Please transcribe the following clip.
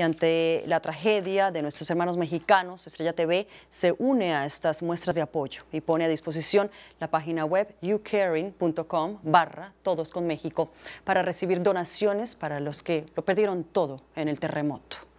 y ante la tragedia de nuestros hermanos mexicanos, Estrella TV se une a estas muestras de apoyo y pone a disposición la página web youcaring.com barra Todos con México para recibir donaciones para los que lo perdieron todo en el terremoto.